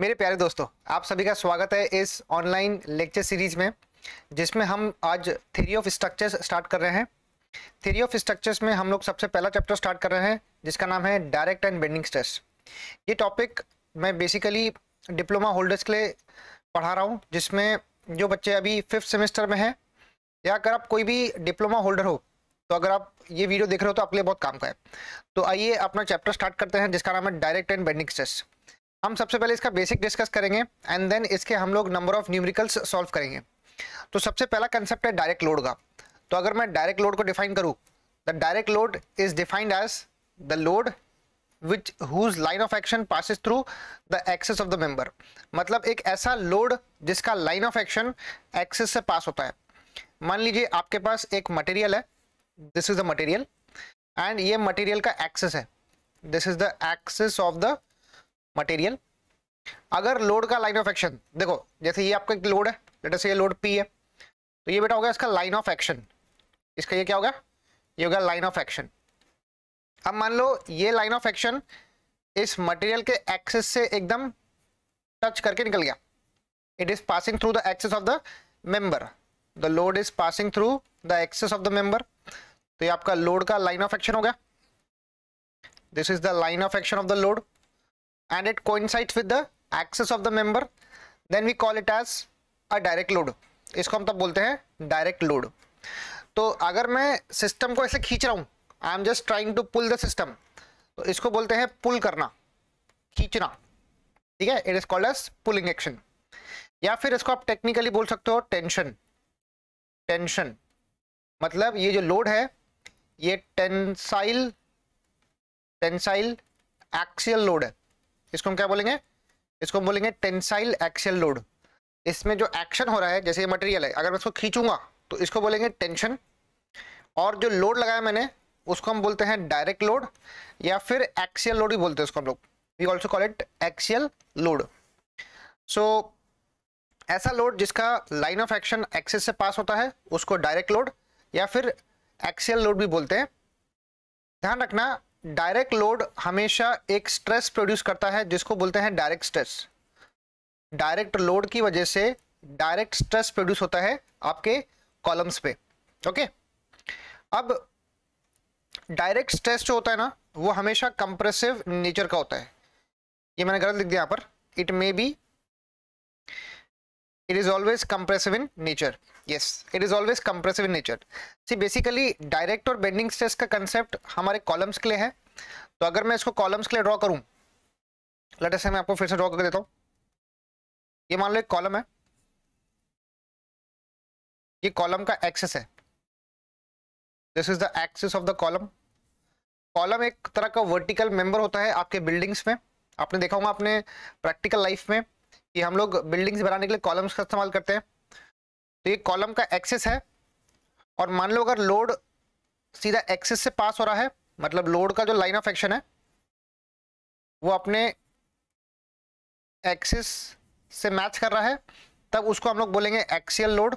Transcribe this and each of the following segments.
मेरे प्यारे दोस्तों आप सभी का स्वागत है इस ऑनलाइन लेक्चर सीरीज में जिसमें हम आज थ्योरी ऑफ स्ट्रक्चर्स स्टार्ट कर रहे हैं थ्योरी ऑफ स्ट्रक्चर्स में हम लोग सबसे पहला चैप्टर स्टार्ट कर रहे हैं जिसका नाम है डायरेक्ट एंड बेंडिंग स्ट्रेस ये टॉपिक मैं बेसिकली डिप्लोमा होल्डर्स के लिए पढ़ा रहा हूँ जिसमें जो बच्चे अभी फिफ्थ सेमेस्टर में हैं या अगर आप कोई भी डिप्लोमा होल्डर हो तो अगर आप ये वीडियो देख रहे हो तो आपके लिए बहुत काम का है तो आइए अपना चैप्टर स्टार्ट करते हैं जिसका नाम है डायरेक्ट एंड बेंडिंग स्ट्रेस हम सबसे पहले इसका बेसिक डिस्कस करेंगे एंड देन इसके हम लोग नंबर ऑफ न्यूमरिकल्स सॉल्व करेंगे तो सबसे पहला कंसेप्ट है डायरेक्ट लोड का तो अगर मैं डायरेक्ट लोड को डिफाइन करूँ the direct load is defined as the load which whose line of action passes through the axis of the member मतलब एक ऐसा लोड जिसका लाइन ऑफ एक्शन एक्सेस से पास होता है मान लीजिए आपके पास एक मटेरियल है this is the material and ये मटेरियल का एक्सेस है this is the axis of the material अगर लोड का लाइन ऑफ एक्शन देखो जैसे ये आपका एक लोड है लेटर से ये लोड पी है तो ये बेटा होगा इसका लाइन ऑफ एक्शन इसका ये क्या होगा ये होगा लाइन ऑफ एक्शन अब मान लो ये लाइन ऑफ एक्शन इस मटेरियल के एक्सेस से एकदम टच करके निकल गया it is passing through the axis of the member the load is passing through the axis of the member तो ये आपका लोड का लाइन ऑफ एक्शन हो गया this is the line of action of the load and it coincides with the axis of the member then we call it as a direct load इसको हम तब बोलते हैं डायरेक्ट लोड तो अगर मैं सिस्टम को ऐसे खींच रहा हूँ I am just trying to pull the system तो इसको बोलते हैं पुल करना खींचना ठीक है it is called as pulling action या फिर इसको आप टेक्निकली बोल सकते हो टेंशन टेंशन मतलब ये जो लोड है ये टेंसाइल टेंसाइल एक्सियल लोड है इसको हम क्या बोलेंगे इसको हम बोलेंगे टेंसाइल एक्शन लोड इसमें जो एक्शन हो रहा है जैसे ये मटेरियल है अगर मैं इसको खींचूंगा तो इसको बोलेंगे टेंशन और जो लोड लगाया मैंने उसको हम बोलते हैं डायरेक्ट लोड या फिर एक्सियल लोड ही बोलते हैं उसको हम लोग we also call it axial load so ऐसा लोड जिसका लाइन ऑफ एक्शन एक्सेस से पास होता है उसको डायरेक्ट लोड या फिर एक्सियल लोड भी बोलते हैं ध्यान रखना डायरेक्ट लोड हमेशा एक स्ट्रेस प्रोड्यूस करता है जिसको बोलते हैं डायरेक्ट स्ट्रेस डायरेक्ट लोड की वजह से डायरेक्ट स्ट्रेस प्रोड्यूस होता है आपके कॉलम्स पे ओके अब डायरेक्ट स्ट्रेस जो होता है ना वो हमेशा कंप्रेसिव नेचर का होता है ये मैंने गलत लिख दिया यहां पर it may be it is always compressive in nature yes it is always compressive in nature see basically direct और बेंडिंग स्ट्रेस का कंसेप्ट हमारे कॉलम्स के लिए है तो अगर मैं इसको कॉलम्स के लिए ड्रॉ करूँ लेट से मैं आपको फिर से ड्रॉ करके देता हूँ ये मान लो एक कॉलम है ये कॉलम का एक्सेस है this is the axis of the column column एक तरह का वर्टिकल मेंबर होता है आपके बिल्डिंग्स में आपने देखा होगा अपने प्रैक्टिकल लाइफ में कि हम लोग बिल्डिंग्स बनाने के लिए कॉलम्स का इस्तेमाल करते हैं तो ये कॉलम का एक्सेस है और मान लो अगर लोड सीधा एक्सेस से पास हो रहा है मतलब लोड का जो लाइन ऑफ एक्शन है वो अपने एक्सेस से मैच कर रहा है तब उसको हम लोग बोलेंगे axial load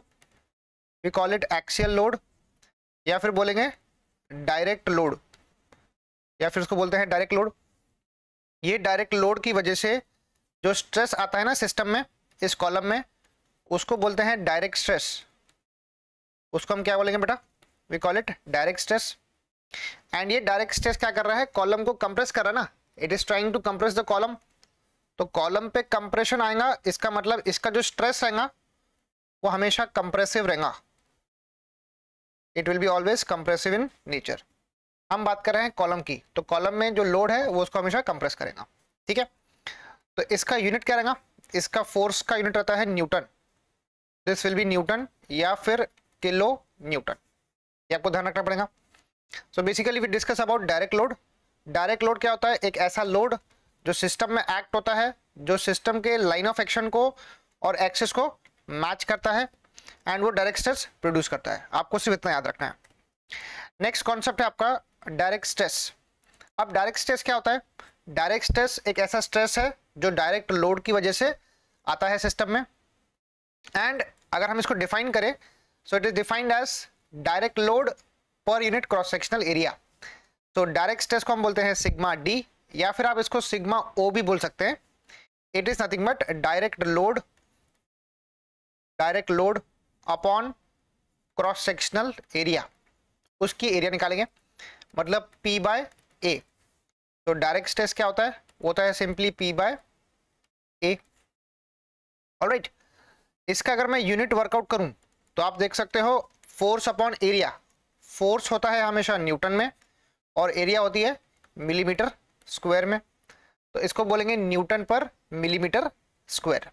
we call it axial load या फिर बोलेंगे डायरेक्ट लोड या फिर उसको बोलते हैं डायरेक्ट लोड ये डायरेक्ट लोड की वजह से जो स्ट्रेस आता है ना सिस्टम में इस कॉलम में उसको बोलते हैं डायरेक्ट स्ट्रेस उसको हम क्या बोलेंगे बेटा we call it direct stress and ये डायरेक्ट स्ट्रेस क्या कर रहा है कॉलम को कंप्रेस कर रहा है ना it is trying to compress the column तो कॉलम पे कंप्रेशन आएगा इसका मतलब इसका जो स्ट्रेस रहेगा वो हमेशा कंप्रेसिव रहेगा it will be always compressive in nature हम बात कर रहे हैं कॉलम की तो कॉलम में जो लोड है वो उसको हमेशा कंप्रेस करेगा ठीक है तो इसका यूनिट क्या रहेगा इसका फोर्स का यूनिट रहता है newton this will be newton या फिर किलो न्यूटन ये आपको ध्यान रखना पड़ेगा so basically we discuss about direct load direct load क्या होता है एक ऐसा लोड जो सिस्टम में एक्ट होता है जो सिस्टम के लाइन ऑफ एक्शन को और एक्सेस को मैच करता है एंड वो डायरेक्ट स्ट्रेस प्रोड्यूस करता है आपको सिर्फ इतना याद रखना है नेक्स्ट कॉन्सेप्ट है आपका डायरेक्ट स्ट्रेस अब डायरेक्ट स्ट्रेस क्या होता है डायरेक्ट स्ट्रेस एक ऐसा स्ट्रेस है जो डायरेक्ट लोड की वजह से आता है सिस्टम में एंड अगर हम इसको डिफाइन करें so it is defined as direct load per unit cross sectional area तो डायरेक्ट स्ट्रेस को हम बोलते हैं सिग्मा डी या फिर आप इसको सिग्मा ओ भी बोल सकते हैं it is nothing but direct load direct load upon cross sectional area उसकी एरिया निकालेंगे मतलब पी बाय ए तो डायरेक्ट स्ट्रेस क्या होता है होता है simply P by A alright इसका अगर मैं यूनिट वर्कआउट करूं तो आप देख सकते हो फोर्स अपॉन एरिया फोर्स होता है हमेशा न्यूटन में और एरिया होती है मिलीमीटर स्क्वायर में तो इसको बोलेंगे newton per millimetre square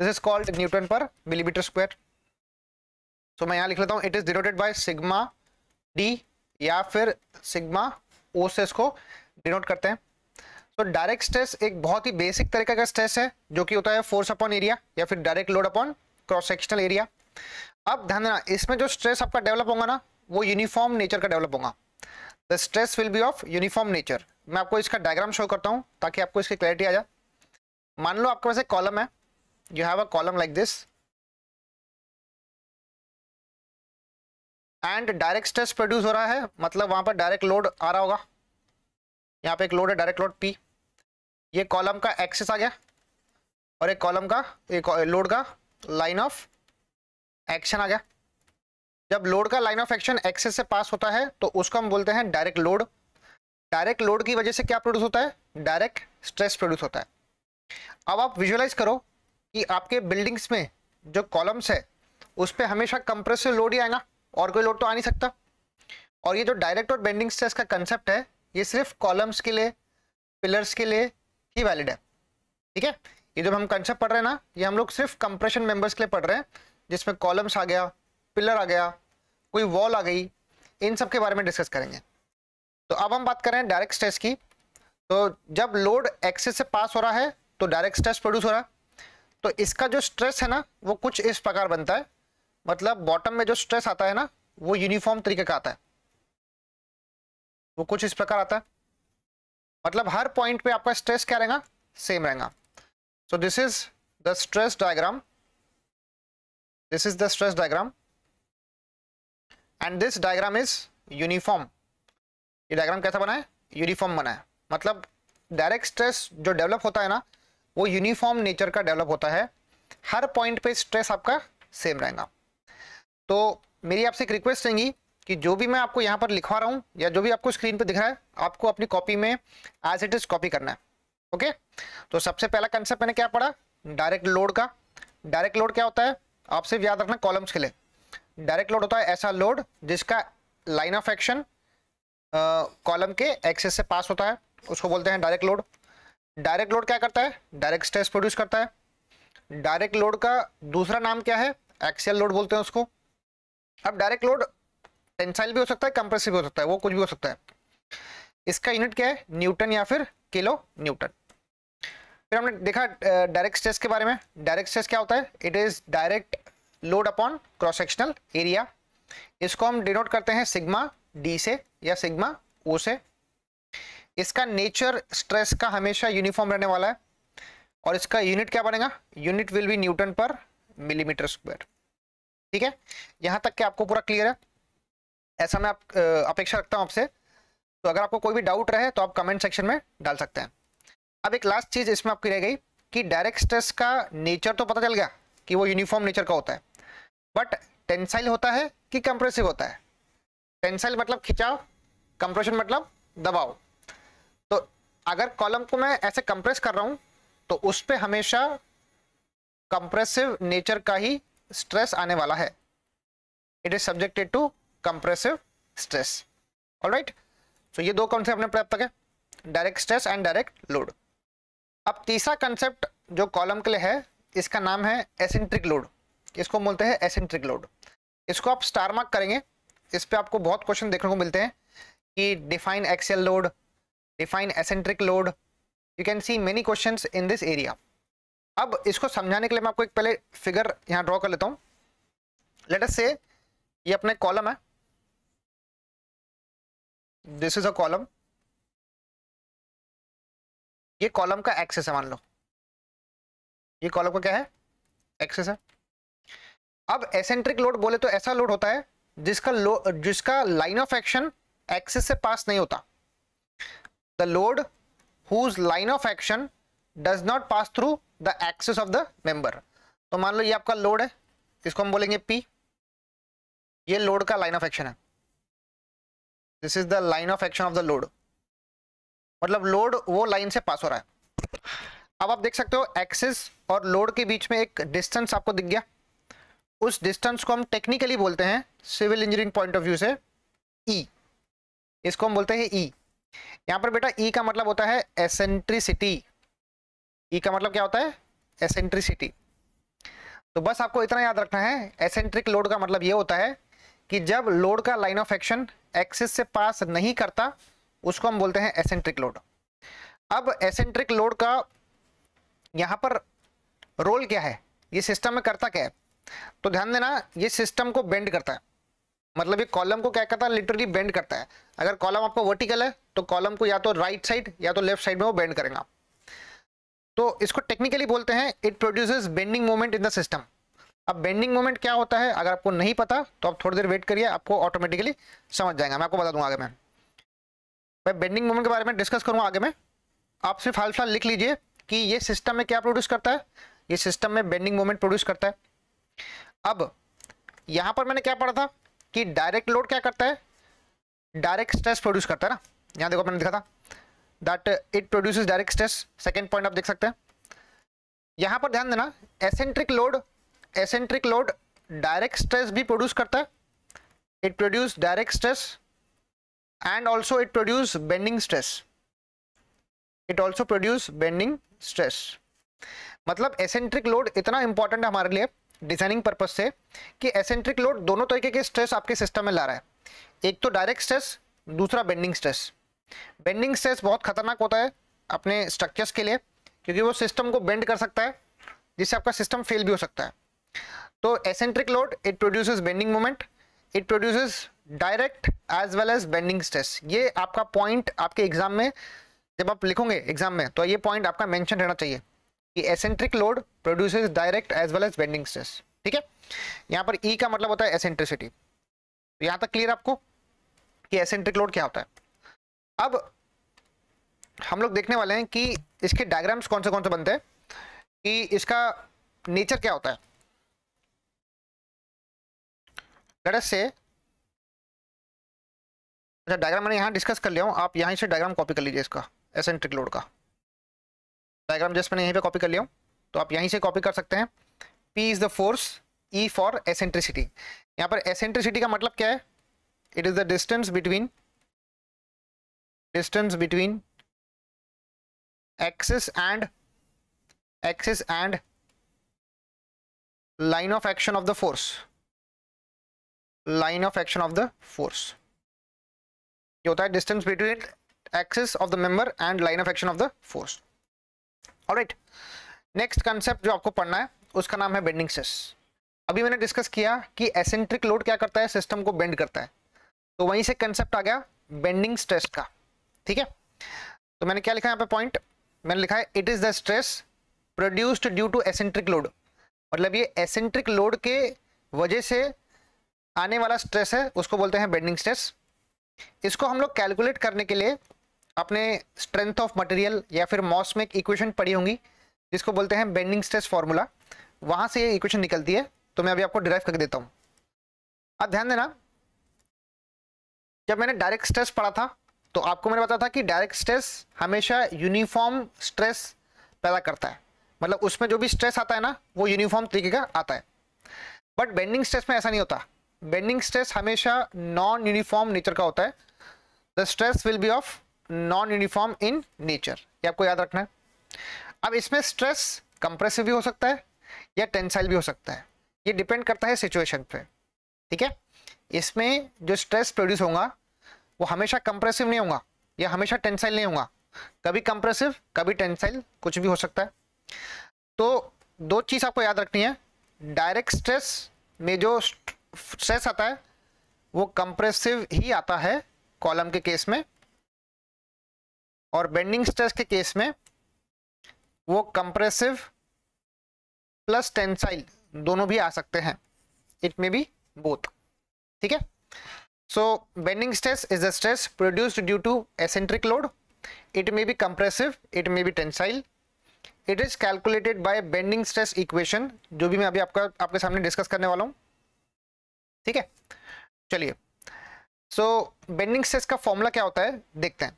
this is called newton per millimetre square so मैं यहां लिख लेता हूं it is denoted by sigma D या फिर सिग्मा ओ से इसको डिनोट करते हैं तो डायरेक्ट स्ट्रेस एक बहुत ही बेसिक तरीके का स्ट्रेस है जो कि होता है फोर्स अपॉन एरिया या फिर direct load upon cross sectional area अब ध्यान देना इसमें जो स्ट्रेस आपका डेवलप होगा ना वो यूनिफॉर्म नेचर का डेवलप होगा the stress will be of uniform nature मैं आपको इसका डायग्राम शो करता हूँ ताकि आपको इसकी क्लैरिटी आ जाए मान लो आपके पास एक कॉलम है you have a column like this and direct stress produce हो रहा है मतलब वहां पर डायरेक्ट लोड आ रहा होगा यहाँ पे एक लोड है डायरेक्ट लोड पी ये कॉलम का एक्सेस आ गया और एक कॉलम का एक लोड का लाइन ऑफ एक्शन आ गया जब लोड का लाइन ऑफ एक्शन एक्सेस से पास होता है तो उसको हम बोलते हैं डायरेक्ट लोड डायरेक्ट लोड की वजह से क्या प्रोड्यूस होता है डायरेक्ट स्ट्रेस प्रोड्यूस होता है अब आप विजुअलाइज करो कि आपके बिल्डिंग्स में जो कॉलम्स है उस पर हमेशा कंप्रेसिव लोड ही आएगा और कोई लोड तो आ नहीं सकता और ये जो डायरेक्ट और बेंडिंग स्ट्रेस का कंसेप्ट है ये सिर्फ कॉलम्स के लिए पिलर्स के लिए ही वैलिड है ठीक है ये जब हम कंसेप्ट पढ़ रहे हैं ना ये हम लोग सिर्फ कंप्रेशन मेंबर्स के लिए पढ़ रहे हैं जिसमें कॉलम्स आ गया पिलर आ गया कोई वॉल आ गई इन सब के बारे में डिस्कस करेंगे तो अब हम बात कर रहे हैं डायरेक्ट स्ट्रेस की तो जब लोड एक्सेस से पास हो रहा है तो डायरेक्ट स्ट्रेस प्रोड्यूस हो रहा है तो इसका जो स्ट्रेस है ना वो कुछ इस प्रकार बनता है मतलब बॉटम में जो स्ट्रेस आता है ना वो यूनिफॉर्म तरीके का आता है वो कुछ इस प्रकार आता है मतलब हर पॉइंट पे आपका स्ट्रेस क्या रहेगा सेम रहेगा so this is the stress diagram this is the stress diagram and this diagram is uniform ये डायग्राम कैसा बना है यूनिफॉर्म बना है मतलब डायरेक्ट स्ट्रेस जो डेवलप होता है ना वो यूनिफॉर्म नेचर का डेवलप होता है हर पॉइंट पे स्ट्रेस आपका सेम रहेगा तो मेरी आपसे एक रिक्वेस्ट रहेंगी कि जो भी मैं आपको यहाँ पर लिखवा रहा हूँ या जो भी आपको स्क्रीन पर दिख रहा है आपको अपनी कॉपी में एज इट इज कॉपी करना है ओके तो सबसे पहला कंसेप्ट मैंने क्या पढ़ा डायरेक्ट लोड का डायरेक्ट लोड क्या होता है आप सिर्फ याद रखना कॉलम्स के लिए डायरेक्ट लोड होता है ऐसा लोड जिसका लाइन ऑफ एक्शन कॉलम के एक्सेस से पास होता है उसको बोलते हैं डायरेक्ट लोड डायरेक्ट लोड क्या करता है डायरेक्ट स्ट्रेस प्रोड्यूस करता है डायरेक्ट लोड का दूसरा नाम क्या है एक्सेल लोड बोलते हैं उसको अब डायरेक्ट लोड टेंसाइल भी हो सकता है कंप्रेसिव भी हो सकता है वो कुछ भी हो सकता है इसका यूनिट क्या है न्यूटन या फिर किलो न्यूटन फिर हमने देखा डायरेक्ट स्ट्रेस के बारे में डायरेक्ट स्ट्रेस क्या होता है it is direct load upon cross sectional area इसको हम डिनोट करते हैं सिग्मा डी से या सिग्मा ओ से इसका नेचर स्ट्रेस का हमेशा यूनिफॉर्म रहने वाला है और इसका यूनिट क्या बनेगा unit will be newton per millimetre square ठीक है यहां तक के आपको पूरा क्लियर है ऐसा मैं आप अपेक्षा रखता हूँ आपसे तो अगर आपको कोई भी डाउट रहे तो आप कमेंट सेक्शन में डाल सकते हैं अब एक लास्ट चीज़ इसमें आपकी रह गई कि डायरेक्ट स्ट्रेस का नेचर तो पता चल गया कि वो यूनिफॉर्म नेचर का होता है बट टेंसाइल होता है कि कंप्रेसिव होता है टेंसाइल मतलब खिंचाव कंप्रेशन मतलब दबाव तो अगर कॉलम को मैं ऐसे कंप्रेस कर रहा हूँ तो उस पर हमेशा कंप्रेसिव नेचर का ही स्ट्रेस आने वाला है it is subjected to compressive stress right so ये दो कॉन्सेप्ट अपने प्राप्त है direct stress and direct load अब तीसरा कंसेप्ट जो कॉलम के लिए है इसका नाम है एसेंट्रिक लोड इसको बोलते हैं एसेंट्रिक लोड इसको आप स्टार मार्क करेंगे इस पर आपको बहुत क्वेश्चन देखने को मिलते हैं कि define axial load define eccentric load you can see many question in this area अब इसको समझाने के लिए मैं आपको एक पहले फिगर यहाँ ड्रॉ कर लेता हूँ लेटस से ये अपने कॉलम है दिस इज अ कॉलम ये कॉलम का एक्सेस है मान लो ये कॉलम का क्या है एक्सेस है अब एसेंट्रिक लोड बोले तो ऐसा लोड होता है जिसका लो जिसका लाइन ऑफ एक्शन एक्सेस से पास नहीं होता the load whose line of action does not pass through the axis of the member तो मान लो ये आपका लोड है इसको हम बोलेंगे पी ये लोड का लाइन ऑफ एक्शन है this is the line of action of the load मतलब लोड वो लाइन से पास हो रहा है अब आप देख सकते हो एक्सिस और लोड के बीच में एक डिस्टेंस आपको दिख गया उस डिस्टेंस को हम टेक्निकली बोलते हैं civil engineering point of view से ई e. इसको हम बोलते हैं ई e. यहाँ पर बेटा ई e का मतलब होता है एसेंट्रिसिटी ई e का मतलब क्या होता है एसेंट्रिसिटी तो बस आपको इतना याद रखना है एसेंट्रिक लोड का मतलब ये होता है कि जब लोड का लाइन ऑफ एक्शन एक्सिस से पास नहीं करता उसको हम बोलते हैं एसेंट्रिक लोड अब एसेंट्रिक लोड का यहां पर रोल क्या है ये सिस्टम में करता क्या है तो ध्यान देना ये सिस्टम को बेंड करता है मतलब ये कॉलम को क्या करता है लिटरली बेंड करता है अगर कॉलम आपका वर्टिकल है तो कॉलम को या तो राइट साइड या तो लेफ्ट साइड में वो बेंड करेगा तो इसको टेक्निकली बोलते हैं it produces bending moment in the system अब बेंडिंग मोमेंट क्या होता है अगर आपको नहीं पता तो आप थोड़ी देर वेट करिए आपको ऑटोमेटिकली समझ जाएगा मैं आपको बता दूंगा आगे मैं मैं बेंडिंग मोमेंट के बारे में डिस्कस करूंगा आगे मैं आप सिर्फ हाल फिलहाल लिख लीजिए कि ये सिस्टम में क्या प्रोड्यूस करता है ये सिस्टम में बेंडिंग मोमेंट प्रोड्यूस करता है अब यहाँ पर मैंने क्या पढ़ा था कि डायरेक्ट लोड क्या करता है डायरेक्ट स्ट्रेस प्रोड्यूस करता है ना यहाँ देखो मैंने देखा था that it produce direct stress second point आप देख सकते हैं यहाँ पर ध्यान देना eccentric load eccentric load direct stress भी प्रोड्यूस करता है it produce direct stress and also it produce bending stress it also produce bending stress मतलब एसेंट्रिक लोड इतना इंपॉर्टेंट है हमारे लिए डिजाइनिंग पर्पज से कि एसेंट्रिक लोड दोनों तरीके के स्ट्रेस आपके सिस्टम में ला रहा है एक तो डायरेक्ट स्ट्रेस दूसरा बेंडिंग स्ट्रेस बेंडिंग स्ट्रेस बहुत खतरनाक होता है अपने स्ट्रक्चर्स के लिए क्योंकि वो सिस्टम को बेंड कर सकता है जिससे आपका सिस्टम फेल भी हो सकता है तो eccentric load it produces bending moment it produces direct as well as bending stress ये आपका पॉइंट आपके एग्जाम में जब आप लिखोगे एग्जाम में तो ये पॉइंट आपका मेंशन रहना चाहिए कि eccentric load produces direct as well as bending stress ठीक है यहाँ पर ई e का मतलब होता है एसेंट्रिसिटी तो यहाँ तक क्लियर आपको कि एसेंट्रिक लोड क्या होता है अब हम लोग देखने वाले हैं कि इसके डायग्राम्स कौन से कौन से बनते हैं कि इसका नेचर क्या होता है let अच्छा डायग्राम मैंने यहाँ डिस्कस कर लिया हूँ आप यहाँ से डायग्राम कॉपी कर लीजिए इसका एसेंट्रिक लोड का डायग्राम जस्ट मैंने यहीं पे कॉपी कर लिया हूँ तो आप यहीं से कॉपी कर सकते हैं P is the force E for eccentricity यहाँ पर एसेंट्रिसिटी का मतलब क्या है it is the distance between distance between axis and axis and line of action of the force line of action of the force ये होता है distance between axis of the member and line of action of the force right next concept जो आपको पढ़ना है उसका नाम है बेंडिंग स्ट्रेस अभी मैंने डिस्कस किया कि एसेंट्रिक लोड क्या करता है सिस्टम को बेंड करता है तो वहीं से कंसेप्ट आ गया बेंडिंग स्ट्रेस का ठीक है तो मैंने क्या लिखा है यहाँ पे पॉइंट मैंने लिखा है it is the stress produced due to eccentric load मतलब ये एसेंट्रिक लोड के वजह से आने वाला स्ट्रेस है उसको बोलते हैं बेंडिंग स्ट्रेस इसको हम लोग कैलकुलेट करने के लिए अपने स्ट्रेंथ ऑफ मटेरियल या फिर मॉस में एक इक्वेशन पड़ी होंगी जिसको बोलते हैं बेंडिंग स्ट्रेस फॉर्मूला वहाँ से ये इक्वेशन निकलती है तो मैं अभी आपको ड्राइव कर देता हूँ अब ध्यान देना जब मैंने डायरेक्ट स्ट्रेस पढ़ा था तो आपको मैंने बताया था कि डायरेक्ट स्ट्रेस हमेशा यूनिफॉर्म स्ट्रेस पैदा करता है मतलब उसमें जो भी स्ट्रेस आता है ना वो यूनिफॉर्म तरीके का आता है बट बेंडिंग स्ट्रेस में ऐसा नहीं होता बेंडिंग स्ट्रेस हमेशा नॉन यूनिफॉर्म नेचर का होता है the stress will be of non uniform in nature ये आपको याद रखना है अब इसमें स्ट्रेस कंप्रेसिव भी हो सकता है या टेंसाइल भी हो सकता है ये डिपेंड करता है सिचुएशन पे ठीक है इसमें जो स्ट्रेस प्रोड्यूस होगा वो हमेशा कंप्रेसिव नहीं होगा या हमेशा टेंसाइल नहीं होगा कभी कंप्रेसिव कभी टेंसाइल कुछ भी हो सकता है तो दो चीज़ आपको याद रखनी है डायरेक्ट स्ट्रेस में जो स्ट्रेस आता है वो कंप्रेसिव ही आता है कॉलम के केस में और बेंडिंग स्ट्रेस के केस में वो कंप्रेसिव प्लस टेंसाइल दोनों भी आ सकते हैं इट मे बी बोथ ठीक है so bending stress is the stress produced due to eccentric load it may be compressive it may be tensile it is calculated by bending stress equation जो भी मैं अभी आपका आपके सामने डिस्कस करने वाला हूँ ठीक है चलिए सो बेंडिंग स्ट्रेस का फॉर्मूला क्या होता है देखते हैं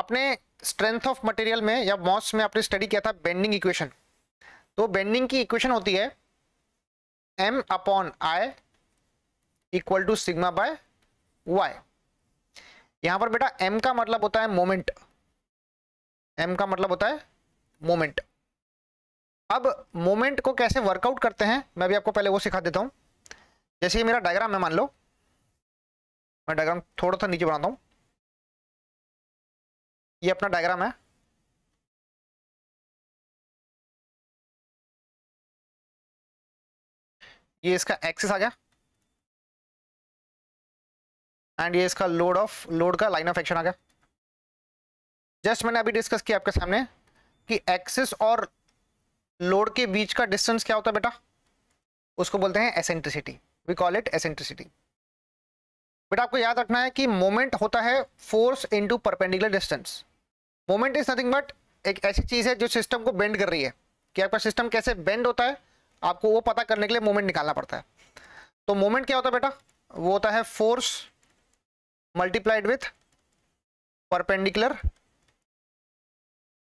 आपने स्ट्रेंथ ऑफ मटेरियल में या मॉस में आपने स्टडी किया था बेंडिंग इक्वेशन तो बेंडिंग की इक्वेशन होती है M upon I equal to sigma by Y यहां पर बेटा एम का मतलब होता है मोमेंट एम का मतलब होता है मोमेंट अब मोमेंट को कैसे वर्कआउट करते हैं मैं भी आपको पहले वो सिखा देता हूं जैसे ये मेरा डायग्राम है मान लो मैं डायग्राम थोड़ा सा नीचे बनाता हूँ ये अपना डायग्राम है ये इसका एक्सिस आ गया एंड ये इसका लोड ऑफ लोड का लाइन ऑफ एक्शन आ गया जस्ट मैंने अभी डिस्कस किया आपके सामने कि एक्सिस और लोड के बीच का डिस्टेंस क्या होता है बेटा उसको बोलते हैं eccentricity we call it eccentricity but आपको याद रखना है कि मोमेंट होता है force into perpendicular distance moment is nothing but एक ऐसी चीज़ है जो सिस्टम को बेंड कर रही है कि आपका सिस्टम कैसे बेंड होता है आपको वो पता करने के लिए मोमेंट निकालना पड़ता है तो मोमेंट क्या होता है बेटा वो होता है force multiplied with perpendicular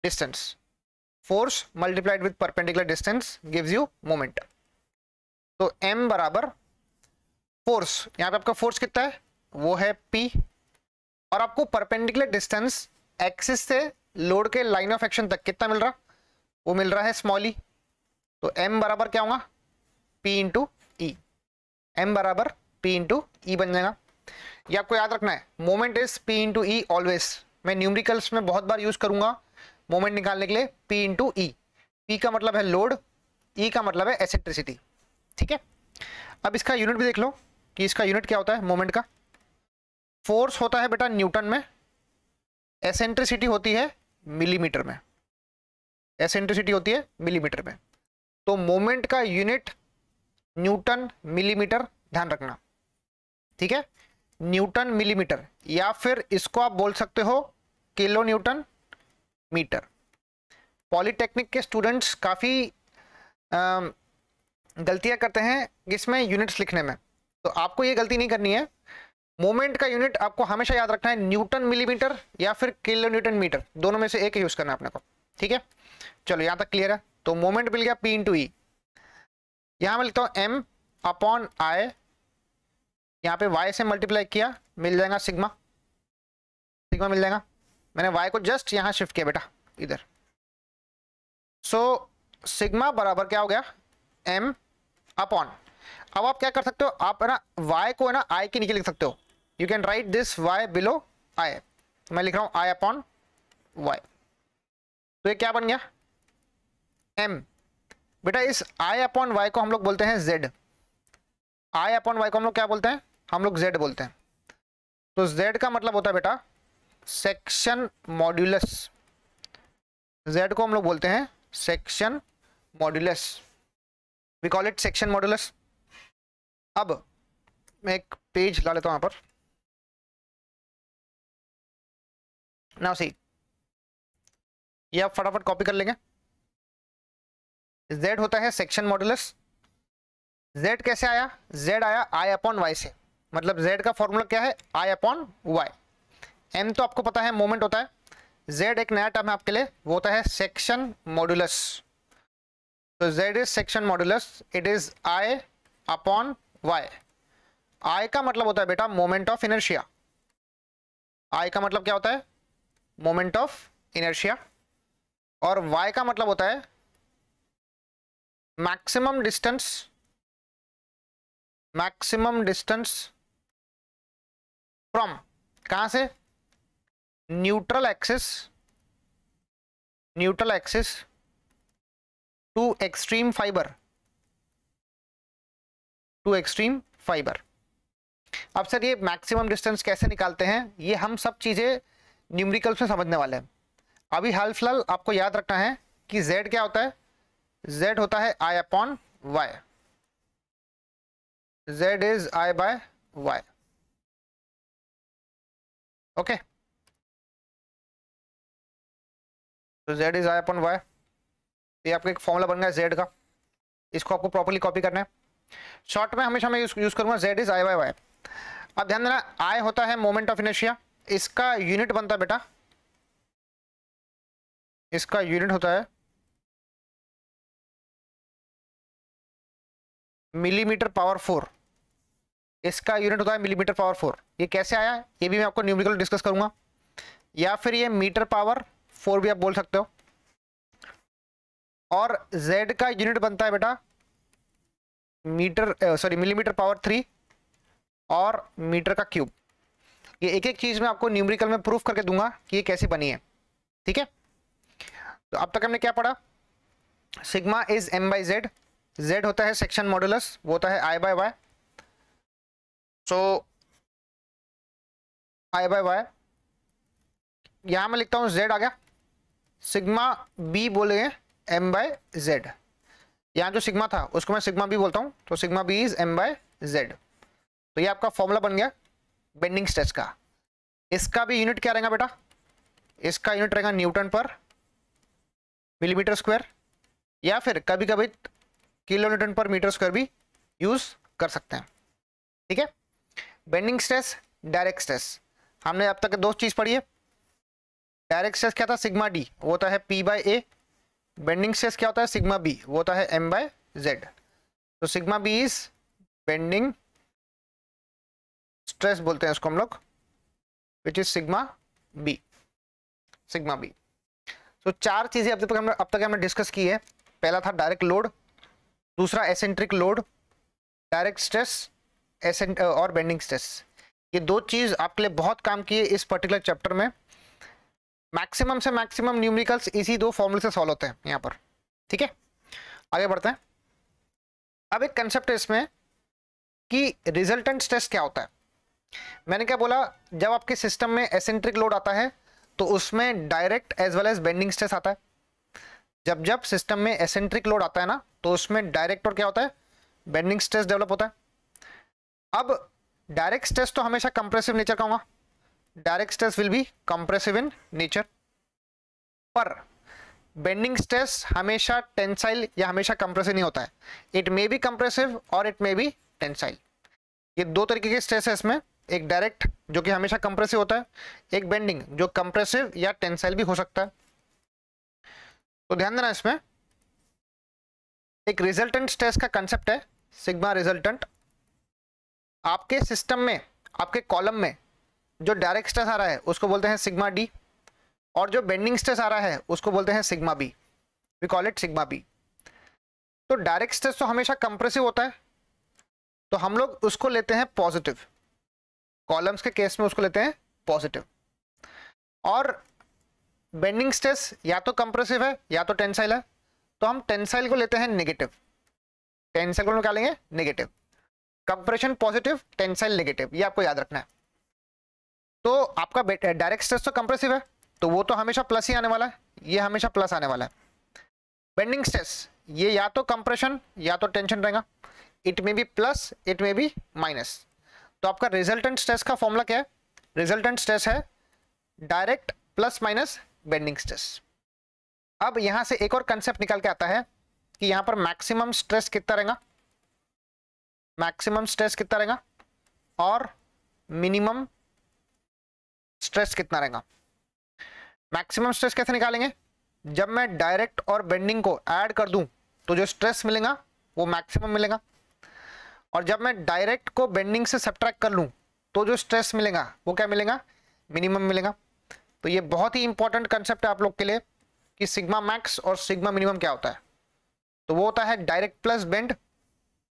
distance force multiplied with perpendicular distance gives you moment तो m बराबर फोर्स यहाँ पे आपका फोर्स कितना है वो है पी और आपको परपेंडिकुलर डिस्टेंस एक्सिस से लोड के लाइन ऑफ एक्शन तक कितना मिल रहा वो मिल रहा है स्मॉल ई e। तो एम बराबर क्या होगा पी इंटू ई एम बराबर पी इंटू ई बन जाएगा ये आपको याद रखना है moment is P into E always मैं न्यूमरिकल्स में बहुत बार यूज करूंगा मोमेंट निकालने के लिए पी इंटू ई पी का मतलब है लोड ई e का मतलब है एसेक्ट्रिसिटी ठीक है अब इसका यूनिट भी देख लो कि इसका यूनिट क्या होता है मोमेंट का फोर्स होता है बेटा न्यूटन में एसेंट्रिसिटी होती है मिलीमीटर में एसेंट्रिसिटी होती है मिलीमीटर में तो मोमेंट का यूनिट न्यूटन मिलीमीटर ध्यान रखना ठीक है न्यूटन मिलीमीटर या फिर इसको आप बोल सकते हो किलो न्यूटन मीटर पॉलीटेक्निक के स्टूडेंट्स काफ़ी गलतियां करते हैं इसमें यूनिट्स लिखने में तो आपको ये गलती नहीं करनी है मोमेंट का यूनिट आपको हमेशा याद रखना है न्यूटन मिलीमीटर या फिर किलो न्यूटन मीटर दोनों में से एक यूज करना है अपने को ठीक है चलो यहाँ तक क्लियर है तो मोमेंट मिल गया पी इंटू ई यहाँ मैं लिखता हूँ एम अपॉन आई यहाँ पे वाई से मल्टीप्लाई किया मिल जाएगा सिग्मा सिग्मा मिल जाएगा मैंने वाई को जस्ट यहाँ शिफ्ट किया बेटा इधर सो so, सिग्मा बराबर क्या हो गया एम अपॉन अब आप क्या कर सकते हो आप ना वाई को है ना आई के नीचे लिख सकते हो you can write this Y below I मैं लिख रहा हूँ आई अपॉन वाई तो ये क्या बन गया एम बेटा इस आई अपॉन वाई को हम लोग बोलते हैं जेड आई अपॉन वाई को हम लोग क्या बोलते हैं हम लोग जेड बोलते हैं तो जेड का मतलब होता है बेटा सेक्शन मॉड्यूलस जेड को हम लोग बोलते हैं section modulus we call it section modulus अब मैं एक पेज ला लेता हूं यहाँ पर नाउ सी ये आप फटाफट कॉपी कर लेंगे जेड होता है सेक्शन मॉडुलस जेड कैसे आया जेड आया आई अपॉन वाई से मतलब जेड का फॉर्मूला क्या है आई अपॉन वाई एम तो आपको पता है मोमेंट होता है जेड एक नया टर्म है आपके लिए वो होता है सेक्शन मॉडुलस तो Z is section modulus it is I upon Y I का मतलब होता है बेटा मोमेंट ऑफ इनर्शिया आय का मतलब क्या होता है मोमेंट ऑफ इनर्शिया और वाई का मतलब होता है maximum distance maximum distance from कहां से neutral axis neutral axis to extreme fibre to extreme fibre अब सर ये मैक्सिमम डिस्टेंस कैसे निकालते हैं ये हम सब चीज़ें न्यूमरिकल्स में समझने वाले हैं अभी हाल फिलहाल आपको याद रखना है कि z क्या होता है z होता है i upon Y z is i by Y okay तो z is i upon y ये आपका एक फॉर्मूला बन गया z का इसको आपको प्रॉपरली कॉपी करना है शॉर्ट में हमेशा मैं यूज करूंगा Z is I Y Y अब ध्यान देना आई होता है मोमेंट ऑफ इनर्शिया इसका यूनिट बनता है बेटा इसका यूनिट होता है मिलीमीटर पावर फोर इसका यूनिट होता है मिलीमीटर पावर फोर ये कैसे आया ये भी मैं आपको न्यूमेरिकल डिस्कस करूंगा या फिर ये मीटर पावर फोर भी आप बोल सकते हो और जेड का यूनिट बनता है बेटा metre sorry millimetre power three और मीटर का क्यूब ये एक एक चीज़ में आपको न्यूमरिकल में प्रूफ करके दूंगा कि ये कैसे बनी है ठीक है तो अब तक हमने क्या पढ़ा sigma is M by Z Z होता है सेक्शन मॉडुलस वो होता है I by Y so I by Y यहां मैं लिखता हूं जेड आ गया सिग्मा बी बोले एम बाय जेड यहाँ जो सिग्मा था उसको मैं सिग्मा बी बोलता हूँ तो sigma B is M by Z तो ये आपका फॉर्मूला बन गया बेंडिंग स्ट्रेस का इसका भी यूनिट क्या रहेगा बेटा इसका यूनिट रहेगा न्यूटन पर मिलीमीटर स्क्वायर या फिर कभी कभी kilo newton per metre square भी यूज़ कर सकते हैं ठीक है बेंडिंग स्ट्रेस डायरेक्ट स्ट्रेस हमने अब तक दो चीज़ पढ़ी है डायरेक्ट स्ट्रेस क्या था सिग्मा डी वो होता तो है P by A bending stress क्या होता है सिग्मा बी वो होता है एम बाय जेड तो sigma B is bending stress बोलते हैं उसको हम लोग which is sigma B sigma B तो चार चीजें अब तक हमने अब तक हमने डिस्कस की है पहला था डायरेक्ट लोड दूसरा एसेंट्रिक लोड डायरेक्ट स्ट्रेस एसेंट और बेंडिंग स्ट्रेस ये दो चीज़ आपके लिए बहुत काम की है इस पर्टिकुलर चैप्टर में मैक्सिमम से मैक्सिमम न्यूमरिकल्स इसी दो फॉर्मूले से सॉल्व होते हैं यहाँ पर ठीक है आगे बढ़ते हैं अब एक कंसेप्ट है इसमें कि रिजल्टेंट स्ट्रेस क्या होता है मैंने क्या बोला जब आपके सिस्टम में एसेंट्रिक लोड आता है तो उसमें direct as well as bending stress आता है जब जब सिस्टम में एसेंट्रिक लोड आता है ना तो उसमें डायरेक्ट और क्या होता है बेंडिंग स्ट्रेस डेवलप होता है अब डायरेक्ट स्ट्रेस तो हमेशा कंप्रेसिव नेचर का होगा direct stress will be compressive in nature पर बेंडिंग स्ट्रेस हमेशा टेंसाइल या हमेशा कंप्रेसिव नहीं होता है इट मे बी कंप्रेसिव और इट मे बी टेंसाइल ये दो तरीके के स्ट्रेस है इसमें एक डायरेक्ट जो कि हमेशा कंप्रेसिव होता है एक बेंडिंग जो कंप्रेसिव या टेंसाइल भी हो सकता है तो ध्यान देना इसमें एक रिजल्टेंट स्ट्रेस का कंसेप्ट है सिग्मा रिजल्टेंट आपके सिस्टम में आपके कॉलम में जो डायरेक्ट स्ट्रेस आ रहा है उसको बोलते हैं सिग्मा डी और जो बेंडिंग स्ट्रेस आ रहा है उसको बोलते हैं sigma B we call it sigma B तो डायरेक्ट स्ट्रेस तो हमेशा कंप्रेसिव होता है तो हम लोग उसको लेते हैं पॉजिटिव कॉलम्स के केस में उसको लेते हैं पॉजिटिव और बेंडिंग स्ट्रेस या तो कंप्रेसिव है या तो टेंसाइल है तो हम टेंसाइल को लेते हैं नेगेटिव टेंसाइल को लेंगे negative compression positive tensile negative ये आपको याद रखना है तो आपका डायरेक्ट स्ट्रेस तो कंप्रेसिव है तो वो तो हमेशा प्लस ही आने वाला है ये हमेशा प्लस आने वाला है बेंडिंग स्ट्रेस ये या तो कंप्रेशन या तो टेंशन रहेगा it may be plus it may be minus तो आपका रिजल्टेंट स्ट्रेस का फॉर्मूला क्या है रिजल्टेंट स्ट्रेस है direct plus minus bending stress अब यहां से एक और कंसेप्ट निकल के आता है कि यहां पर मैक्सिमम स्ट्रेस कितना रहेगा मैक्सिमम स्ट्रेस कितना रहेगा और मिनिमम स्ट्रेस कितना रहेगा मैक्सिमम स्ट्रेस कैसे निकालेंगे जब मैं डायरेक्ट और बेंडिंग को ऐड कर दूं तो जो स्ट्रेस मिलेगा वो मैक्सिमम मिलेगा और जब मैं डायरेक्ट को बेंडिंग से सब्ट्रैक्ट कर लूं तो जो स्ट्रेस मिलेगा वो क्या मिलेगा मिनिमम मिलेगा तो ये बहुत ही इंपॉर्टेंट कंसेप्ट है आप लोग के लिए कि सिग्मा मैक्स और सिग्मा मिनिमम क्या होता है तो वो होता है डायरेक्ट प्लस बेंड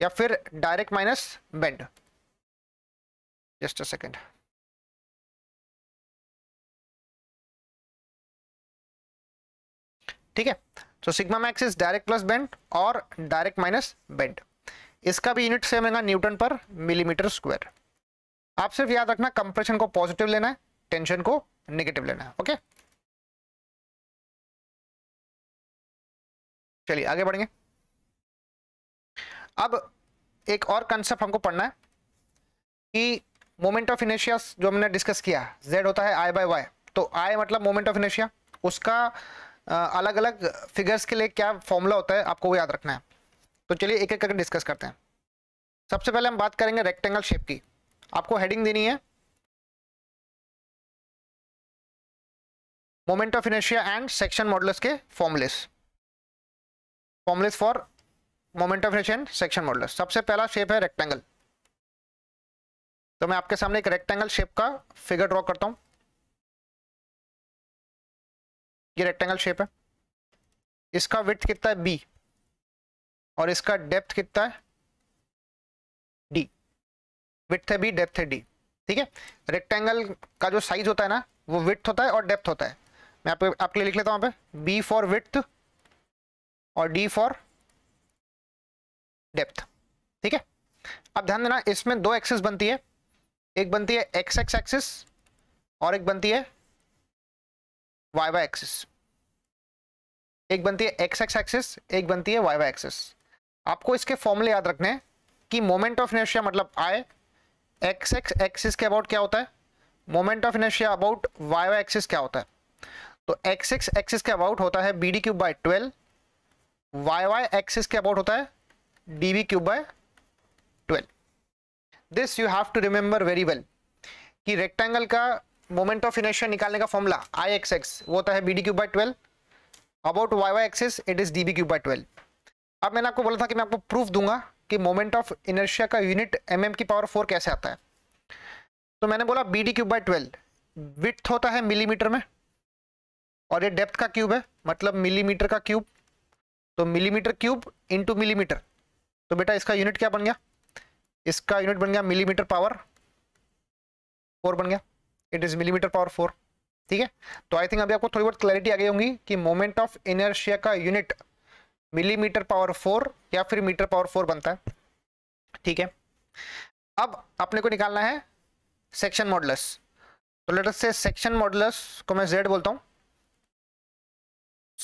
या फिर direct minus bend just a second ठीक है तो sigma max is direct plus bend और डायरेक्ट माइनस बेंड इसका भी यूनिट सेम रहेगा न्यूटन पर मिलीमीटर स्क्वायर आप सिर्फ याद रखना कंप्रेशन को पॉजिटिव लेना है टेंशन को नेगेटिव लेना है ओके चलिए आगे बढ़ेंगे अब एक और कंसेप्ट हमको पढ़ना है कि मोमेंट ऑफ इनेशिया जो हमने डिस्कस किया जेड होता है आई बाय वाई तो आई मतलब मोमेंट ऑफ इनेशिया उसका अलग अलग फिगर्स के लिए क्या फॉर्मूला होता है आपको वो याद रखना है तो चलिए एक एक करके डिस्कस करते हैं सबसे पहले हम बात करेंगे रेक्टेंगल शेप की आपको हेडिंग देनी है moment of inertia and section modulus के formulas formulas for moment of inertia and section modulus सबसे पहला शेप है रेक्टेंगल तो मैं आपके सामने एक रेक्टेंगल शेप का फिगर ड्रॉ करता हूँ ये रेक्टेंगल शेप है इसका विथ कितना है बी और इसका डेप्थ कितना है डी विथ है बी डेप्थ है डी ठीक है रेक्टेंगल का जो साइज होता है ना वो विथ होता है और डेप्थ होता है मैं आपको आपके लिए लिख लेता हूँ पे बी फॉर विथ और डी फॉर डेप्थ ठीक है अब ध्यान देना इसमें दो एक्सिस बनती है एक बनती है एक्स एक्स एक्सिस और एक बनती है वाई वाई एक्सिस एक बनती है एक्स एक्स एक्सिस एक बनती है वाई वाई एक्सिस आपको इसके फॉर्मूले याद रखने हैं कि मोमेंट ऑफ इनर्शिया मतलब आए एक्स एक्स एक्सिस के अबाउट क्या होता है moment of inertia about Y Y axis क्या होता है तो एक्स एक्स एक्सिस के अबाउट होता है B D cube by twelve Y Y axis के अबाउट होता है D B cube by twelve this you have to remember very well कि रेक्टेंगल का मोमेंट ऑफ इनर्शिया निकालने का फॉर्मूला आई एक्स एक्स वो होता तो है B D cube by twelve about Y Y axis it is D B cube by twelve अब मैंने आपको बोला था कि मैं आपको प्रूफ दूंगा कि मोमेंट ऑफ इनर्शिया का यूनिट एम एम की पावर फोर कैसे आता है तो मैंने बोला B D cube by twelve width होता है मिलीमीटर में और ये डेप्थ का क्यूब है मतलब मिलीमीटर का क्यूब तो मिलीमीटर क्यूब इंटू मिलीमीटर तो बेटा इसका यूनिट क्या बन गया इसका यूनिट बन गया मिलीमीटर पावर फोर बन गया it is millimetre power four ठीक है तो आई थिंक अभी आपको थोड़ी बहुत क्लैरिटी आ गई होंगी कि मोमेंट ऑफ इनर्शिया का यूनिट मिलीमीटर पावर फोर या फिर मीटर पावर फोर बनता है ठीक है अब अपने को निकालना है सेक्शन मॉडलस तो लेटर से सेक्शन मॉडलस को मैं जेड बोलता हूं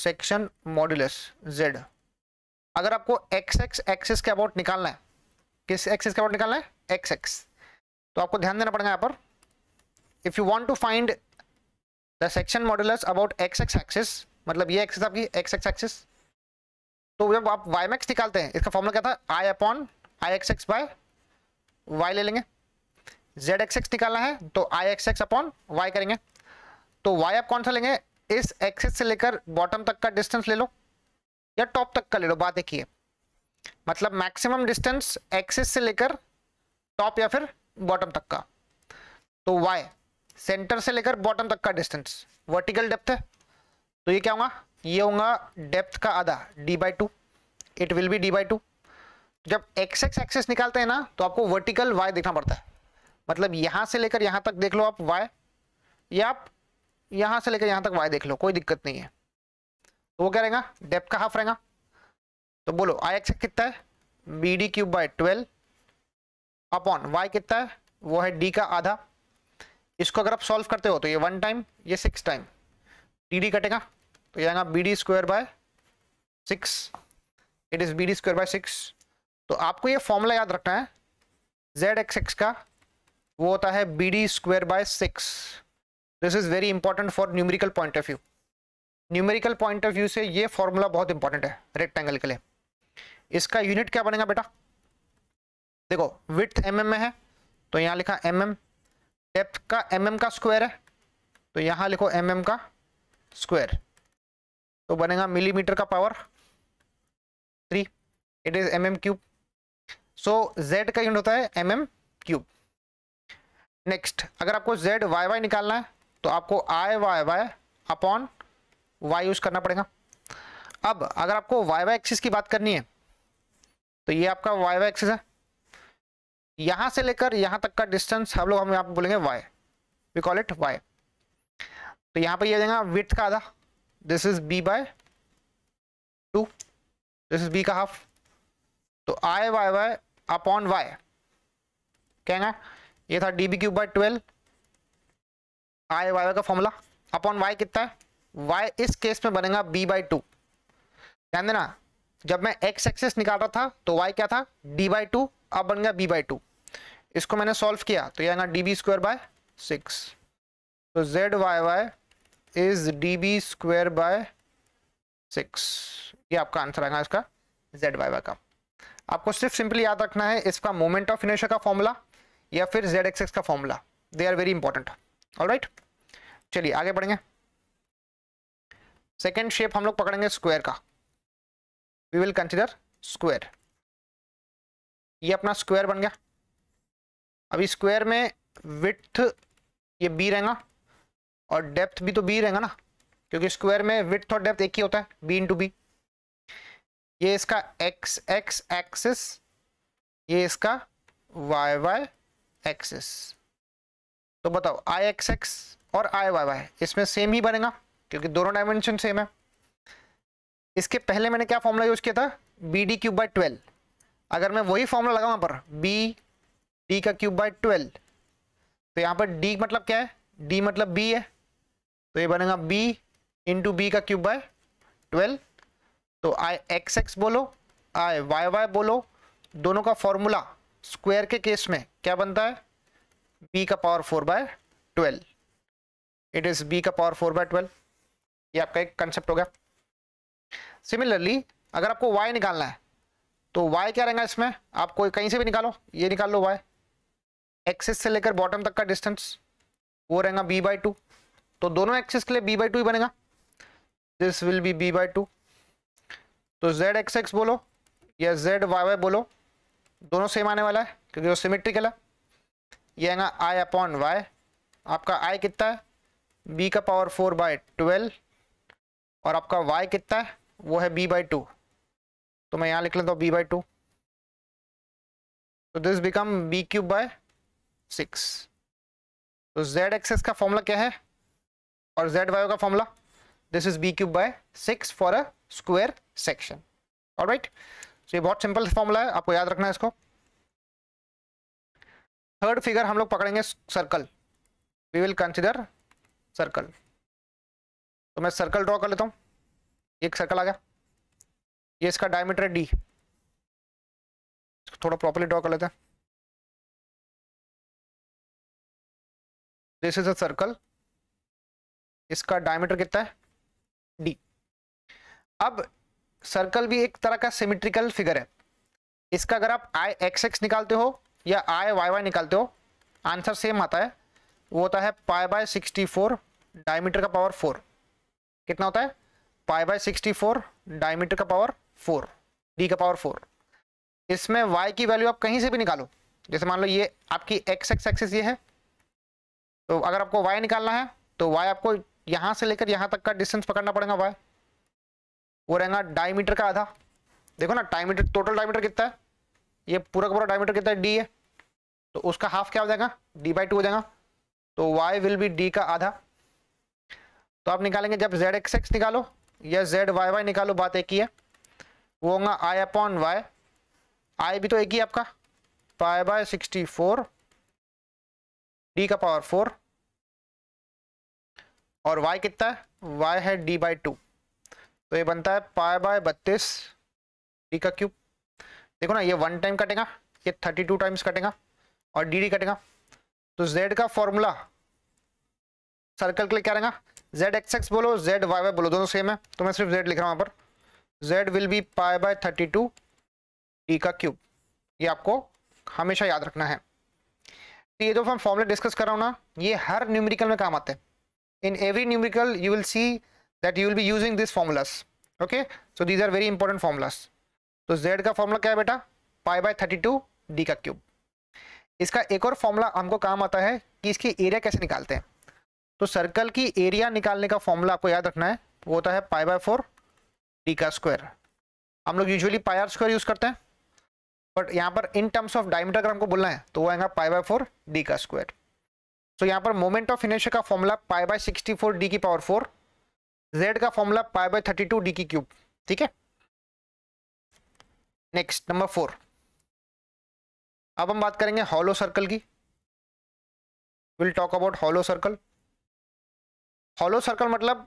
सेक्शन मॉडुलस जेड अगर आपको एक्स एक्स एक्सिस के अबाउट निकालना है किस एक्सिस के अबाउट निकालना है एक्स एक्स तो आपको ध्यान देना पड़ेगा यहाँ पर if you want to find the section modulus about X X axis मतलब ये एक्सिस आपकी एक्स एक्स एक्सिस तो जब आप वाई मैक्स निकालते हैं इसका फॉर्मूला क्या था I upon I x X by Y ले लेंगे जेड एक्स एक्स निकालना है तो I x x upon Y करेंगे तो वाई आप कौन सा लेंगे इस एक्सिस से लेकर बॉटम तक का डिस्टेंस ले लो या टॉप तक का ले लो बात देखिए मतलब मैक्सिमम डिस्टेंस एक्सिस से लेकर टॉप या फिर बॉटम तक का तो वाई सेंटर से लेकर बॉटम तक का डिस्टेंस वर्टिकल डेप्थ है तो ये क्या होगा ये होगा डेप्थ का आधा D by two it will be D by two जब एक्स एक्स एक्सेस निकालते हैं ना तो आपको वर्टिकल वाई देखना पड़ता है मतलब यहां से लेकर यहां तक देख लो आप वाई या आप यहां से लेकर यहां तक वाई देख लो कोई दिक्कत नहीं है तो वो क्या रहेगा डेप्थ का हाफ रहेगा तो बोलो आई एक्स कितना है B D cube by twelve upon Y कितना है वो है डी का आधा इसको अगर आप सॉल्व करते हो तो ये वन टाइम ये सिक्स टाइम डी डी कटेगा तो ये आएगा B D square by six it is B D square by six तो आपको ये फॉर्मूला याद रखना है जेड एक्स एक्स का वो होता है B D square by six this is very important for numerical point of view numerical point of view से ये फॉर्मूला बहुत इंपॉर्टेंट है रेक्टेंगल के लिए इसका यूनिट क्या बनेगा बेटा देखो विथ एम mm में है तो यहाँ लिखा एम mm, डेप्थ का एम mm का स्क्वायर है तो यहां लिखो एम mm का स्क्वायर तो बनेगा मिलीमीटर का power three it is M M cube so Z का यूनिट होता है एम क्यूब नेक्स्ट अगर आपको जेड वाई वाई निकालना है तो आपको I Y Y upon Y use करना पड़ेगा अब अगर आपको वाई वाई एक्सिस की बात करनी है तो ये आपका वाई वाई एक्सिस है यहां से लेकर यहां तक का डिस्टेंस हम लोग हम यहाँ पे बोलेंगे Y we call it Y तो यहाँ पे यह जाएगा विथ का आधा this is B by two this is B का हाफ तो I Y Y upon Y कहेंगे ये था D B cube by twelve I Y Y का फॉर्मूला अपॉन वाई कितना है वाई इस केस में बनेगा बी बाई टू ध्यान देना जब मैं एक्स एक्सेस निकाल रहा था तो वाई क्या था डी बाई टू अब बन गया बी बाई टू इसको मैंने सॉल्व किया तो यह ना D B square by six तो Z Y Y is D B square by six ये आपका आंसर आएगा इसका जेड वाई वाई का आपको सिर्फ सिंपली याद रखना है इसका मोमेंट ऑफ इनर्शिया का फॉर्मूला या फिर जेड एक्स एक्स का formula they are very important all right चलिए आगे बढ़ेंगे सेकेंड शेप हम लोग पकड़ेंगे स्क्वायर का वी विल कंसिडर स्क्वायर ये अपना स्क्वायर बन गया अभी स्क्वायर में विथ ये बी रहेगा और डेप्थ भी तो बी रहेगा ना क्योंकि स्क्वायर में विथ और डेप्थ एक ही होता है बी इंटू बी ये इसका एक्स एक्स एक्सिस ये इसका वाई वाई एक्सिस तो बताओ आई एक्स एक्स और आई वाई वाई इसमें सेम ही बनेगा क्योंकि दोनों डायमेंशन सेम है इसके पहले मैंने क्या फॉर्मूला यूज किया था b D cube by twelve अगर मैं वही फॉर्मूला वहां पर बी डी का क्यूब बाई ट्वेल्व तो यहाँ पर डी मतलब क्या है डी मतलब बी है तो ये बनेगा बी इंटू बी का क्यूब बाय ट्वेल्व तो आई एक्स एक्स बोलो आई वाई वाई बोलो दोनों का फॉर्मूला स्क्वायर के केस में क्या बनता है बी का power four by twelve it is b का पावर फोर बाय ट्वेल्व ये आपका एक कंसेप्ट हो गया सिमिलरली अगर आपको वाई निकालना है तो वाई क्या रहेगा इसमें आप कोई कहीं से भी निकालो ये निकाल लो वाई एक्सिस से लेकर बॉटम तक का डिस्टेंस वो रहेगा बी बाई टू तो दोनों एक्सिस के लिए बी बाई टू ही बनेगा this will be b by two तो जेड एक्स एक्स बोलो या जेड वाई वाई बोलो दोनों सेम आने वाला है क्योंकि वो सिमेट्रिकल है ये आएगा आई अपॉन वाई आपका आई कितना है बी का पावर फोर बाय ट्वेल्व और आपका वाई कितना है वो है बी बाई टू तो मैं यहाँ लिख लेता हूँ बी बाई टू तो this become b cube by six तो जेड एक्सेस का फॉर्मूला क्या है और जेड वाई का formula this is b cube by six for a square section और राइट तो ये बहुत सिंपल फॉर्मूला है आपको याद रखना है इसको थर्ड फिगर हम लोग पकड़ेंगे circle we will consider circle तो मैं सर्कल ड्रॉ कर लेता हूँ एक सर्कल आ गया ये इसका डायमीटर है डी थोड़ा प्रॉपरली ड्रॉ कर लेते हैं दिस इज अ सर्कल इसका डायमीटर कितना है डी अब सर्कल भी एक तरह का सिमेट्रिकल फिगर है इसका अगर आप आई एक्स एक्स निकालते हो या आई वाई वाई निकालते हो आंसर सेम आता है वो होता है pi by sixty four diameter का पावर फोर कितना होता है pi by sixty four diameter का पावर फोर डी का पावर फोर इसमें वाई की वैल्यू आप कहीं से भी निकालो जैसे मान लो ये आपकी एक्स एक्स एक्सिस ये है तो अगर आपको वाई निकालना है तो वाई आपको यहाँ से लेकर यहाँ तक का डिस्टेंस पकड़ना पड़ेगा वाई वो रहेगा डायमीटर का आधा देखो ना मीटर टोटल डायमीटर कितना है ये पूरा का पूरा डायमीटर कितना है डी है तो उसका हाफ क्या हो जाएगा डी बाई टू हो जाएगा तो वाई विल बी डी का आधा तो आप निकालेंगे जब जेड एक्स एक्स निकालो या जेड वाई वाई निकालो बात एक ही है वो होगा आई अपॉन वाई आई भी तो एक ही आपका pi by sixty four d का पावर फोर और वाई कितना है वाई है डी बाई टू तो ये बनता है पाए बाय बत्तीस डी का क्यूब देखो ना ये वन टाइम कटेगा ये थर्टी टू टाइम्स कटेगा और डी डी कटेगा तो जेड का फॉर्मूला सर्कल के लिए क्या रहेगा जेड एक्स एक्स बोलो जेड वाई वाई बोलो दोनों सेम है तो मैं सिर्फ जेड लिख रहा हूँ वहाँ पर z will be pi by 32 t का क्यूब ये आपको हमेशा याद रखना है तो ये जो हम फॉर्मूले डिस्कस कर रहा हूँ ना ये हर न्यूमेरिकल में काम आते हैं in every numerical you will see that you will be using this formulas okay so these are very important formulas तो z का फॉर्मूला क्या है बेटा पाई बाय 32 d का क्यूब इसका एक और फॉर्मूला हमको काम आता है कि इसकी एरिया कैसे निकालते हैं तो सर्कल की एरिया निकालने का फॉर्मूला आपको याद रखना है वो होता है पाई बाय फोर डी का स्क्वायर हम लोग usually pi r square use करते हैं बट यहाँ पर इन टर्म्स ऑफ डायमीटर अगर हमको बोलना है तो वो आएगा पाई बाय फोर डी का स्क्वायर सो यहाँ पर मोमेंट ऑफ इनर्शिया का formula pi by sixty four d की पावर फोर जेड का formula pi by thirty two d की क्यूब ठीक है नेक्स्ट नंबर फोर अब हम बात करेंगे हॉलो सर्कल की will talk about hollow circle hollow circle मतलब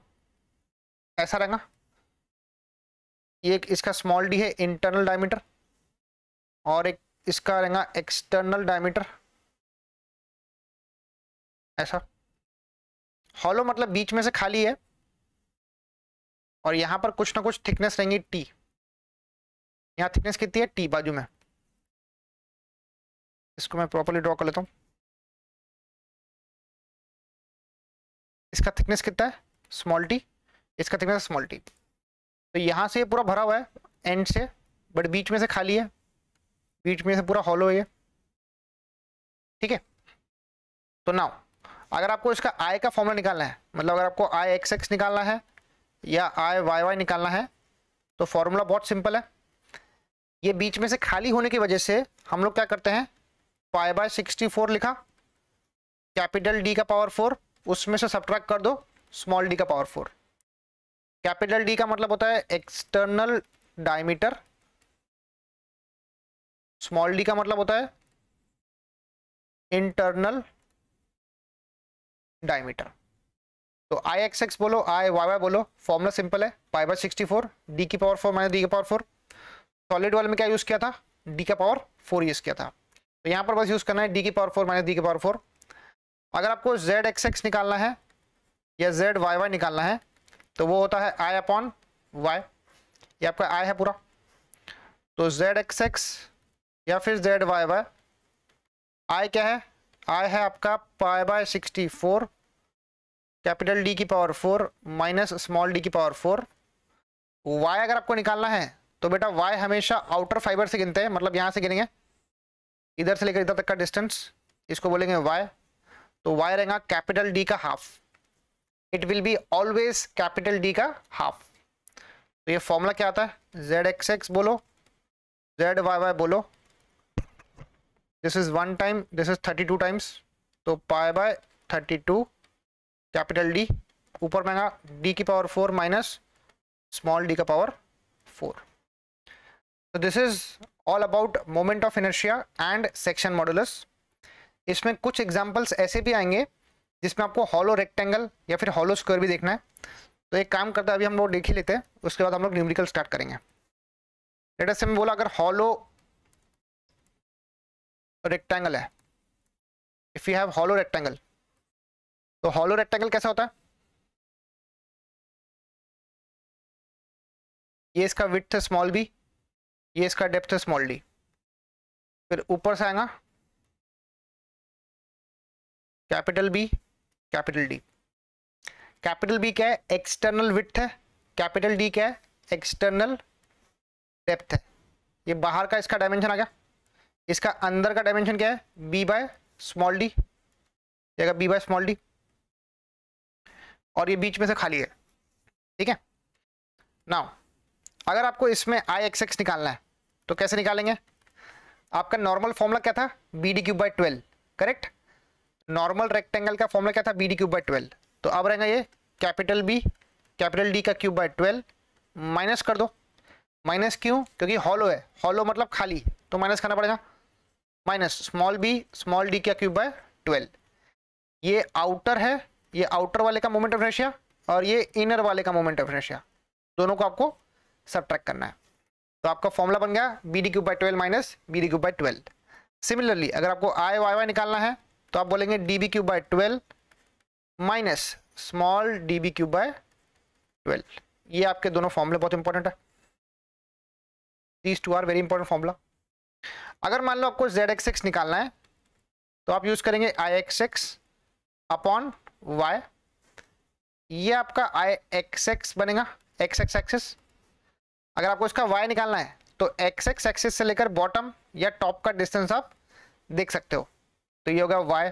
ऐसा रहेगा एक इसका स्मॉल डी है इंटरनल डायमीटर और एक इसका रहेगा एक्सटर्नल डायमीटर ऐसा हॉलो मतलब बीच में से खाली है और यहाँ पर कुछ ना कुछ थिकनेस रहेंगी टी यहाँ थिकनेस कितनी है टी बाजू में इसको मैं प्रॉपरली ड्रॉ कर लेता हूँ इसका थिकनेस कितना है स्मॉल टी इसका थिकनेस स्मॉल टी तो यहाँ से पूरा भरा हुआ है एंड से बट बीच में से खाली है बीच में से पूरा हॉलो है ठीक है तो नाउ अगर आपको इसका आय का फॉर्मूला निकालना है मतलब अगर आपको आई एक्स एक्स निकालना है या आई वाई वाई निकालना है तो फॉर्मूला बहुत सिंपल है ये बीच में से खाली होने की वजह से हम लोग क्या करते हैं पाई बाय सिक्सटी फोर लिखा कैपिटल डी का पावर फोर उसमें से सब्ट्रैक्ट कर दो स्मॉल डी का पावर फोर कैपिटल डी का मतलब होता है एक्सटर्नल डायमीटर स्मॉल डी का मतलब होता है इंटरनल डायमीटर तो आई एक्स एक्स बोलो आई वाई वाई बोलो फॉर्मुला सिंपल है pi by sixty four d की पावर फोर माइनस डी की पावर फोर सॉलिड वाले में क्या यूज़ किया था डी का पावर फोर यूज़ किया था तो यहां पर बस यूज़ करना है डी की पावर फोर माइनस डी की पावर फोर अगर आपको जेड एक्स एक्स निकालना है या जेड वाई वाई निकालना है तो वो होता है आई अपॉन वाई ये आपका आई है पूरा तो जेड एक्स एक्स या फिर जेड वाई वाई आई क्या है आई है आपका pi by sixty four capital d की power four minus small d की पावर फोर वाई अगर आपको निकालना है तो बेटा वाई हमेशा आउटर फाइबर से गिनते हैं मतलब यहाँ से गिनेंगे इधर से लेकर इधर तक का डिस्टेंस इसको बोलेंगे वाई तो वाई रहेगा कैपिटल डी का half it will be always capital d का हाफ तो ये फॉर्मूला क्या आता है जेड एक्स एक्स बोलो जेड वाई वाई बोलो this is one time this is thirty two times तो pi by thirty two capital d ऊपर महंगा डी की power four minus small d का पावर फोर तो this is all about moment of inertia and section modulus इसमें कुछ examples ऐसे भी आएंगे जिसमें आपको हॉलो रेक्टेंगल या फिर हॉलो स्क्वायर भी देखना है तो एक काम करता है अभी हम लोग देख ही लेते हैं उसके बाद हम लोग न्यूमरिकल स्टार्ट करेंगे लेटर से मैं बोला अगर हॉलो रेक्टेंगल है if you have hollow rectangle तो हॉलो रेक्टेंगल कैसा होता है ये इसका विथ है स्मॉल बी ये इसका डेप्थ है स्मॉल डी फिर ऊपर से आएगा capital b capital d capital b क्या है एक्सटर्नल विथ है कैपिटल डी क्या है एक्सटर्नल डेप्थ है ये बाहर का इसका डायमेंशन आ गया इसका अंदर का डायमेंशन क्या है बी बाय स्मॉल डी जाएगा बी बाय स्मॉल डी और ये बीच में से खाली है ठीक है नाउ अगर आपको इसमें आई एक्स एक्स निकालना है तो कैसे निकालेंगे आपका नॉर्मल फॉर्मूला क्या था b D cube by twelve correct normal rectangle का फॉर्मूला क्या था b D cube by twelve तो अब रहेगा ये कैपिटल बी कैपिटल डी का क्यूब बाई ट्वेल्व माइनस कर दो माइनस क्यों क्योंकि हॉलो है हॉलो मतलब खाली तो माइनस करना पड़ेगा minus small b small d का क्यूब बाय ट्वेल्व ये आउटर है ये आउटर वाले का मोमेंट ऑफ इनर्शिया और ये इनर वाले का मोमेंट ऑफ इनर्शिया दोनों को आपको सब्ट्रैक्ट करना है तो आपका फॉर्मूला बन गया b D cube by twelve minus b D cube by twelve similarly अगर आपको आई वाई वाई निकालना है तो आप बोलेंगे d B cube by twelve minus small d B cube by twelve ये आपके दोनों फॉर्मूले बहुत इंपॉर्टेंट है these two are very important formula अगर मान लो आपको जेड एक्स एक्स निकालना है तो आप यूज करेंगे I x x upon y ये आपका आई एक्स एक्स बनेगा एक्स एक्स एक्सेस अगर आपको इसका वाई निकालना है तो एक्स एक्स एक्सेस से लेकर बॉटम या टॉप का डिस्टेंस आप देख सकते हो तो ये होगा वाई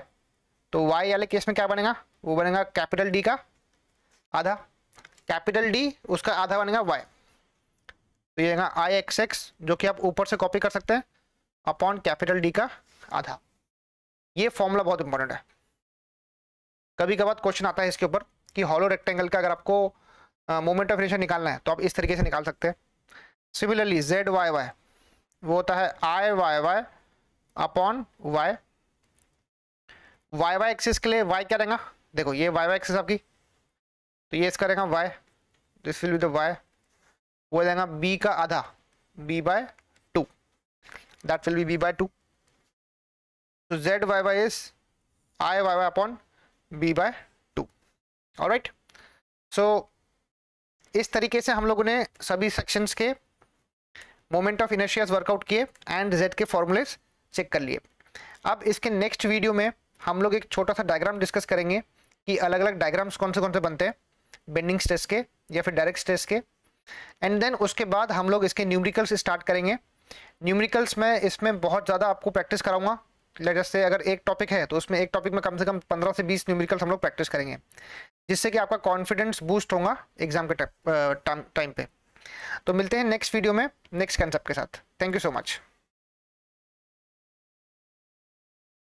तो वाई वाले केस में क्या बनेगा वो बनेगा कैपिटल डी का आधा कैपिटल डी उसका आधा बनेगा वाई तो ये आई एक्स एक्स जो कि आप ऊपर से कॉपी कर सकते हैं अपॉन कैपिटल डी का आधा ये फॉर्मूला बहुत इंपॉर्टेंट है कभी कभार क्वेश्चन आता है इसके ऊपर कि हॉलो रेक्टेंगल का अगर आपको मोमेंट ऑफ रेशन निकालना है तो आप इस तरीके से निकाल सकते हैं सिमिलरली जेड वाई वाई वो होता है I Y Y upon Y Y Y axis के लिए वाई क्या रहेगा देखो ये वाई वाई एक्सिस आपकी तो ये इसका रहेगा y this will be the y वो रहेगा बी का आधा b by two that will be b by two तो Z Y Y is I Y Y upon b by two और राइट सो इस तरीके से हम लोगों ने सभी सेक्शंस के मोमेंट ऑफ इनर्शियाज वर्कआउट किए एंड जेड के फॉर्मूलेज चेक कर लिए अब इसके नेक्स्ट वीडियो में हम लोग एक छोटा सा डायग्राम डिस्कस करेंगे कि अलग अलग डायग्राम्स कौन से कौन से बनते हैं बेंडिंग स्ट्रेस के या फिर डायरेक्ट स्ट्रेस के एंड देन उसके बाद हम लोग इसके न्यूमरिकल्स स्टार्ट करेंगे न्यूमरिकल्स में इसमें बहुत ज़्यादा आपको प्रैक्टिस कराऊंगा लेटेस्ट से अगर एक टॉपिक है तो उसमें एक टॉपिक में कम से कम पंद्रह से बीस न्यूमरिकल्स हम लोग प्रैक्टिस करेंगे जिससे कि आपका कॉन्फिडेंस बूस्ट होगा एग्जाम के टाइम पे तो मिलते हैं नेक्स्ट वीडियो में नेक्स्ट कंसेप्ट के साथ थैंक यू सो मच